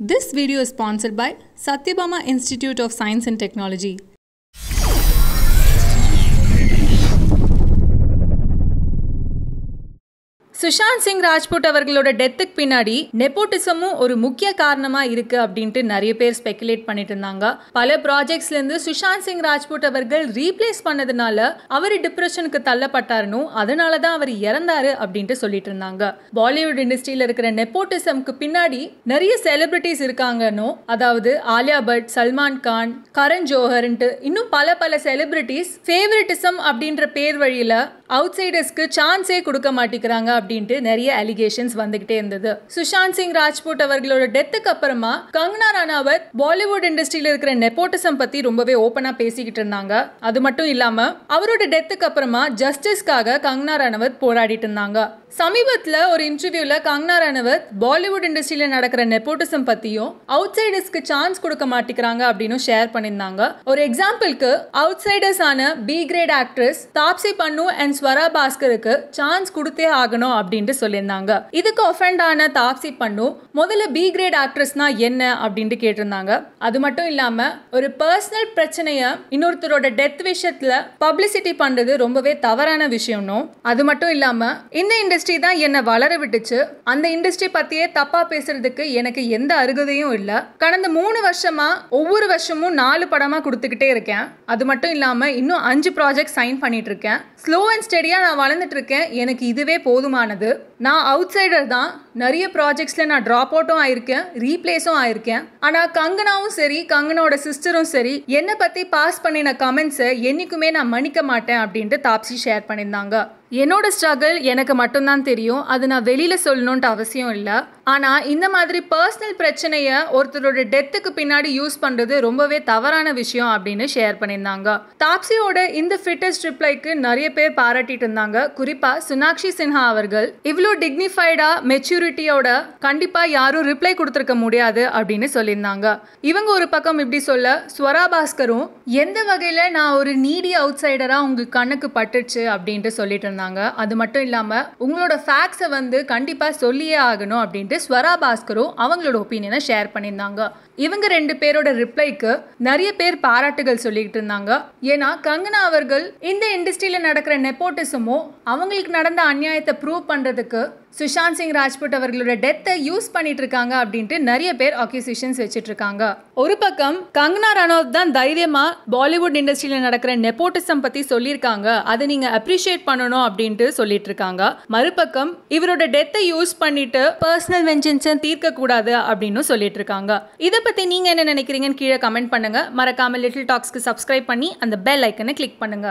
This video is sponsored by Satyabama Institute of Science and Technology. Sushant Singh Rajput அவர்களோட டெத்துக்கு பின்னாடி நெப்போட்டிசமும் ஒரு முக்கிய காரணமா இருக்கு அப்படின்ட்டு நிறைய பேர் ஸ்பெகுலேட் பண்ணிட்டு இருந்தாங்க பல ப்ராஜெக்ட்ஸ்ல இருந்து சுஷாந்த் சிங் ராஜ்புட் அவர்கள் ரீப்ளேஸ் பண்ணதுனால அவர் டிப்ரெஷனுக்கு தள்ளப்பட்டாருனும் அதனாலதான் அவர் இறந்தாரு அப்படின்ட்டு சொல்லிட்டு இருந்தாங்க பாலிவுட் இண்டஸ்ட்ரியில இருக்கிற நெப்போட்டிசம்க்கு பின்னாடி நிறைய செலிபிரிட்டிஸ் இருக்காங்கன்னு அதாவது ஆலியா பட் சல்மான் கான் கரண் ஜோஹர்ன்ட்டு இன்னும் பல பல செலிபிரிட்டிஸ் ஃபேவரட்டிசம் அப்படின்ற பேர் வழியில அவுட் சைடர்ஸ்க்கு சான்ஸே கொடுக்க மாட்டேங்கிறாங்க அப்படின்னு அப்படின்ட்டு நிறைய அலிகேஷன்ஸ் வந்துகிட்டே இருந்தது சுஷாந்த் சிங் ராஜ்பூட் அவர்களோட டெத்துக்கு அப்புறமா கங்கனா ரானாவத் பாலிவுட் இண்டஸ்ட்ரியில இருக்கிற நெப்போட்டிசம் பத்தி ரொம்பவே ஓபனா பேசிக்கிட்டு இருந்தாங்க அது மட்டும் இல்லாம அவரோட டெத்துக்கு அப்புறமா ஜஸ்டிஸ்க்காக கங்கனா ராணாவத் போராடிட்டு இருந்தாங்க சமீபத்தில் ஒரு இன்டர்வியூவில் கங்கனா ரனவத் பாலிவுட் இண்டஸ்ட்ரியில் நடக்கிற நெப்போட்டிசம் பற்றியும் அவுட் சைடர்ஸ்க்கு சான்ஸ் கொடுக்க மாட்டேங்கிறாங்க அப்படின்னு ஷேர் பண்ணியிருந்தாங்க ஒரு எக்ஸாம்பிளுக்கு அவுட் சைடர்ஸ் ஆன பி கிரேட் ஆக்ட்ரஸ் தாப்சி பண்ணு அண்ட் ஸ்வரா பாஸ்கருக்கு சான்ஸ் கொடுத்தே ஆகணும் அப்படின்ட்டு சொல்லியிருந்தாங்க இதுக்கு ஒஃபெண்ட் ஆன தாப்சி பண்ணு முதல்ல பி கிரேட் ஆக்ட்ரஸ்னா என்ன அப்படின்ட்டு கேட்டிருந்தாங்க அது மட்டும் இல்லாம ஒரு பர்சனல் பிரச்சனைய இன்னொருத்தரோட டெத் விஷயத்துல பப்ளிசிட்டி பண்றது ரொம்பவே தவறான விஷயம்னும் அது மட்டும் இல்லாம இந்த இண்டஸ்ட்ரி தான் என்னை வளர விட்டுச்சு அந்த இண்டஸ்ட்ரி பத்தியே தப்பா பேசுறதுக்கு எனக்கு எந்த அருகதையும் இல்லை கடந்த மூணு வருஷமா ஒவ்வொரு வருஷமும் நாலு படமா கொடுத்துக்கிட்டே இருக்கேன் அது மட்டும் இல்லாம இன்னும் அஞ்சு ப்ராஜெக்ட் சைன் பண்ணிட்டு இருக்கேன் ஸ்லோ அண்ட் ஸ்டடியாக நான் வளர்ந்துட்டுருக்கேன் எனக்கு இதுவே போதுமானது நான் அவுட் சைடர் தான் நிறைய ப்ராஜெக்ட்ஸில் நான் ட்ராப் அவுட்டும் ஆயிருக்கேன் ரீப்ளேஸும் ஆயிருக்கேன் ஆனால் கங்கனாவும் சரி கங்கனோட சிஸ்டரும் சரி என்னை பற்றி பாஸ் பண்ணின கமெண்ட்ஸை என்றைக்குமே நான் மன்னிக்க மாட்டேன் அப்படின்ட்டு தாப்ஸி ஷேர் பண்ணியிருந்தாங்க என்னோட ஸ்ட்ரகிள் எனக்கு மட்டும்தான் தெரியும் அது நான் வெளியில் சொல்லணுன்ட்டு அவசியம் இல்லை ஆனால் இந்த மாதிரி பர்சனல் பிரச்சனையை ஒருத்தரோட டெத்துக்கு பின்னாடி யூஸ் பண்ணுறது ரொம்பவே தவறான விஷயம் அப்படின்னு ஷேர் பண்ணியிருந்தாங்க தாப்சியோட இந்த ஃபிட்டஸ்ட் ரிப்ளைக்கு நிறைய பேர் பாராட்டிட்டு இருந்தாங்க குறிப்பாக சுனாக்ஷி சின்ஹா அவர்கள் இவ்வளோ டிக்னிஃபைடாக மெச்சூரிட்டியோட கண்டிப்பாக யாரும் ரிப்ளை கொடுத்துருக்க முடியாது அப்படின்னு சொல்லியிருந்தாங்க இவங்க ஒரு பக்கம் இப்படி சொல்ல ஸ்வரா பாஸ்கரும் எந்த வகையில் நான் ஒரு நீடி அவுட் உங்கள் உங்களுக்கு கண்ணுக்கு பட்டுச்சு அப்படின்ட்டு சொல்லிட்டு சொல்லியிருந்தாங்க அது மட்டும் இல்லாமல் உங்களோட ஃபேக்ட்ஸை வந்து கண்டிப்பாக சொல்லியே ஆகணும் அப்படின்ட்டு ஸ்வரா பாஸ்கரும் அவங்களோட ஒப்பீனியனை ஷேர் பண்ணியிருந்தாங்க இவங்க ரெண்டு பேரோட ரிப்ளைக்கு நிறைய பேர் பாராட்டுகள் சொல்லிக்கிட்டு இருந்தாங்க ஏன்னா கங்கனா அவர்கள் இந்த இண்டஸ்ட்ரியில் நடக்கிற நெப்போட்டிசமோ அவங்களுக்கு நடந்த அநியாயத்தை ப்ரூவ் பண்ணுறதுக்கு சுஷாந்த் சிங் ராஜ்புட் அவர்களோட டெத்தை யூஸ் பண்ணிட்டு இருக்காங்க அப்படின்ட்டு நிறைய பேர் அக்யூசிஷன்ஸ் வச்சுட்டு இருக்காங்க ஒரு பக்கம் கங்கனா ரனோத் தான் தைரியமா பாலிவுட் இண்டஸ்ட்ரியில நடக்கிற நெப்போட்டிசம் பத்தி சொல்லியிருக்காங்க அதை நீங்க அப்ரிஷியேட் பண்ணணும் அப்படின்ட்டு சொல்லிட்டு இருக்காங்க மறுபக்கம் இவரோட டெத்தை யூஸ் பண்ணிட்டு பர்சனல் வெஞ்சன்ஸை தீர்க்க கூடாது அப்படின்னு சொல்லிட்டு இருக்காங்க இதை பத்தி நீங்க என்ன நினைக்கிறீங்கன்னு கீழே கமெண்ட் பண்ணுங்க மறக்காம லிட்டில் டாக்ஸ்க்கு சப்ஸ்கிரைப் பண்ணி அந்த பெல் ஐக்கனை கிளிக் பண்ணுங்க